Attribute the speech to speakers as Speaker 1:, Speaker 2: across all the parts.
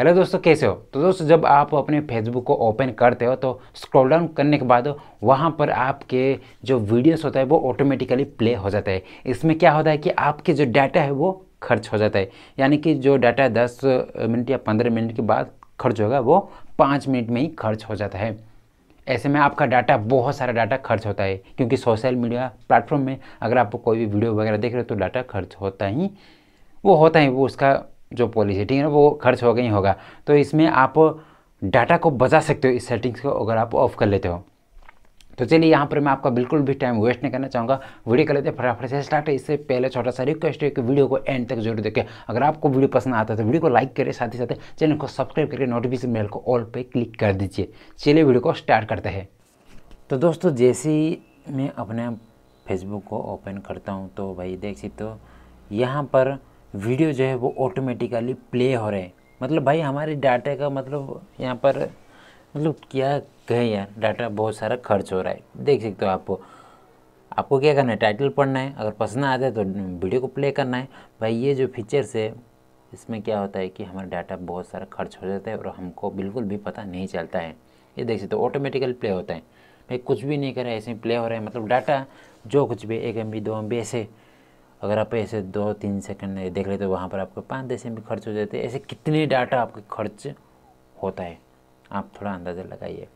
Speaker 1: hello दोस्तों कैसे हो तो दोस्तों जब आप अपने फेसबुक को ओपन करते हो तो स्क्रॉल डाउन करने के बाद वहाँ पर आपके जो वीडियोस होता है वो ऑटोमेटिकली प्ले हो जाता है इसमें क्या होता है कि आपके जो डाटा है वो खर्च हो जाता है यानी कि जो डाटा 10 मिनट या 15 मिनट के बाद खर्च होगा वो पाँच मिनट में ही खर्च हो जाता है ऐसे में आपका डाटा बहुत सारा डाटा खर्च होता है क्योंकि सोशल मीडिया प्लेटफॉर्म में अगर आप कोई भी वीडियो वगैरह देख रहे हो तो डाटा खर्च होता ही वो होता है वो उसका जो पॉलिसी ठीक है ना वो खर्च हो ही होगा तो इसमें आप डाटा को बचा सकते हो इस सेटिंग्स को अगर आप ऑफ कर लेते हो तो चलिए यहाँ पर मैं आपका बिल्कुल भी टाइम वेस्ट नहीं करना चाहूँगा वीडियो कर लेते हैं फटाफट से स्टार्ट इससे पहले छोटा सा रिक्वेस्ट है कि वीडियो को एंड तक जरूर देखें अगर आपको वीडियो पसंद आता है तो वीडियो को लाइक करें साथ ही साथ चैनल को सब्सक्राइब करके नोटिफिकेशन बेल को ऑल पे क्लिक कर दीजिए चलिए वीडियो को स्टार्ट करते हैं तो दोस्तों जैसे ही मैं अपने फेसबुक को ओपन करता हूँ तो भाई देख सकते हो यहाँ पर वीडियो जो है वो ऑटोमेटिकली प्ले हो रहे हैं मतलब भाई हमारे डाटा का मतलब यहाँ पर मतलब क्या कहे यार डाटा बहुत सारा खर्च हो रहा है देख सकते हो आपको आपको क्या करना है टाइटल पढ़ना है अगर पसंद आता है तो वीडियो को प्ले करना है भाई ये जो फीचर्स है इसमें क्या होता है कि हमारा डाटा बहुत सारा खर्च हो जाता है और हमको बिल्कुल भी पता नहीं चलता है ये देख सकते हो ऑटोमेटिकली प्ले होता है भाई कुछ भी नहीं करें ऐसे ही प्ले हो रहा है मतलब डाटा जो कुछ भी एक एम बी दो एम बी ऐसे अगर आप ऐसे दो तीन सेकंड देख लेते तो वहाँ पर आपको पाँच दस भी खर्च हो जाते हैं ऐसे कितने डाटा आपके खर्च होता है आप थोड़ा अंदाज़ा लगाइए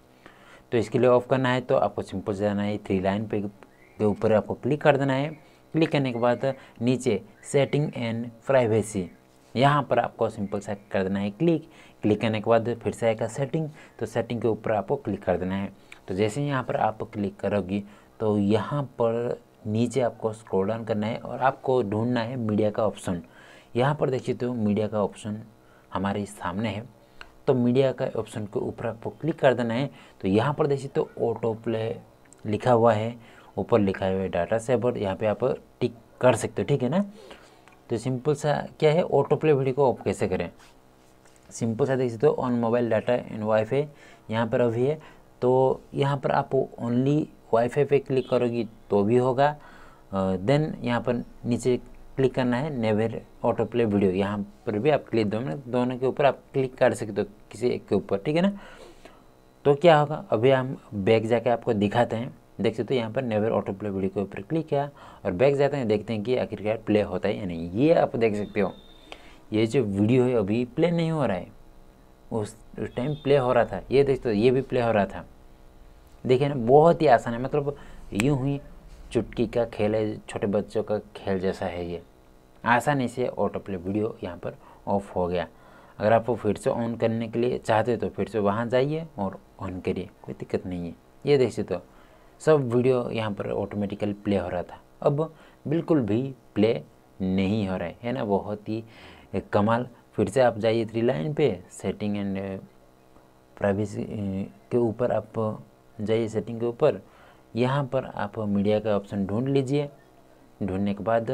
Speaker 1: तो इसके लिए ऑफ करना है तो आपको सिंपल जाना है थ्री लाइन पे के ऊपर आपको क्लिक कर देना है क्लिक करने के बाद नीचे सेटिंग एंड प्राइवेसी यहाँ पर आपको सिंपल सा कर देना है क्लिक क्लिक करने के बाद फिर से आएगा सेटिंग तो सेटिंग के ऊपर आपको क्लिक कर देना है तो जैसे यहाँ पर आप क्लिक करोगी तो यहाँ पर नीचे आपको स्क्रॉल डाउन करना है और आपको ढूंढना है मीडिया का ऑप्शन यहाँ पर देख सकते हो मीडिया का ऑप्शन हमारे सामने है तो मीडिया का ऑप्शन के ऊपर आपको क्लिक कर देना है तो यहाँ पर देख सकते हो ऑटो प्ले लिखा हुआ है ऊपर लिखा हुआ है डाटा सेवर यहाँ पे आप टिक कर सकते हो ठीक है ना तो सिंपल सा क्या है ऑटो प्ले वीडियो को ऑफ कैसे करें सिंपल सा देख सकते हो on mobile data and wifi यहाँ पर अभी है तो यहाँ पर आप ओनली वाईफाई पे क्लिक करोगी तो भी होगा देन यहाँ पर नीचे क्लिक करना है नेवर ऑटो प्ले वीडियो यहाँ पर भी आप क्लिक दोनों दोनों के ऊपर आप क्लिक कर सकते हो किसी एक के ऊपर ठीक है ना तो क्या होगा अभी हम बैग जाके आपको दिखाते हैं देख सकते हो तो यहाँ पर नेवर ऑटो प्ले वीडियो के ऊपर क्लिक किया और बैग जाते हैं देखते हैं कि आखिरकार प्ले होता है या नहीं ये आप देख सकते हो ये जो वीडियो है अभी प्ले नहीं हो रहा है उस उस टाइम प्ले हो रहा था ये देखते हो ये भी प्ले हो रहा था देखिए ना बहुत ही आसान है मतलब यूँ ही चुटकी का खेल है छोटे बच्चों का खेल जैसा है ये आसानी से ऑटो प्ले वीडियो यहाँ पर ऑफ हो गया अगर आपको फिर से ऑन करने के लिए चाहते हो तो फिर से वहाँ जाइए और ऑन करिए कोई दिक्कत नहीं है ये देख तो सब वीडियो यहाँ पर ऑटोमेटिकली प्ले हो रहा था अब बिल्कुल भी प्ले नहीं हो रहा है है ना बहुत ही कमाल फिर से आप जाइए थ्री लाइन पे सेटिंग एंड प्राइवेसी के ऊपर आप जाइए सेटिंग के ऊपर यहाँ पर आप मीडिया का ऑप्शन ढूंढ लीजिए ढूंढने के बाद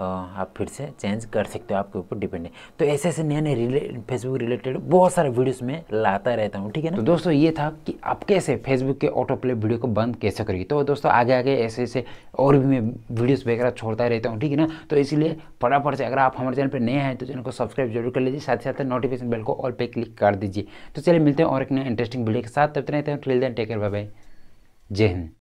Speaker 1: आप फिर से चेंज कर सकते हो आपके ऊपर डिपेंड है तो ऐसे ऐसे नए नए रिले फेसबुक रिलेटेड बहुत सारे वीडियोस में लाता रहता हूँ ठीक है ना तो दोस्तों ये था कि आप कैसे फेसबुक के ऑटो प्ले वीडियो को बंद कैसे करिए तो दोस्तों आगे आगे ऐसे ऐसे और भी मैं वीडियोस वगैरह छोड़ता रहता हूँ ठीक है ना तो इसलिए फटाफट से अगर आप हमारे चैनल पर नए हैं तो चैनल को सब्सक्राइब जरूर कर लीजिए साथ ही साथ नोटिफिकेशन बेल को ऑल पे क्लिक कर दीजिए तो चलिए मिलते हैं और एक नए इंटरेस्टिंग वीडियो के साथ तब तक रहते हैं till then take care bye जय हिंद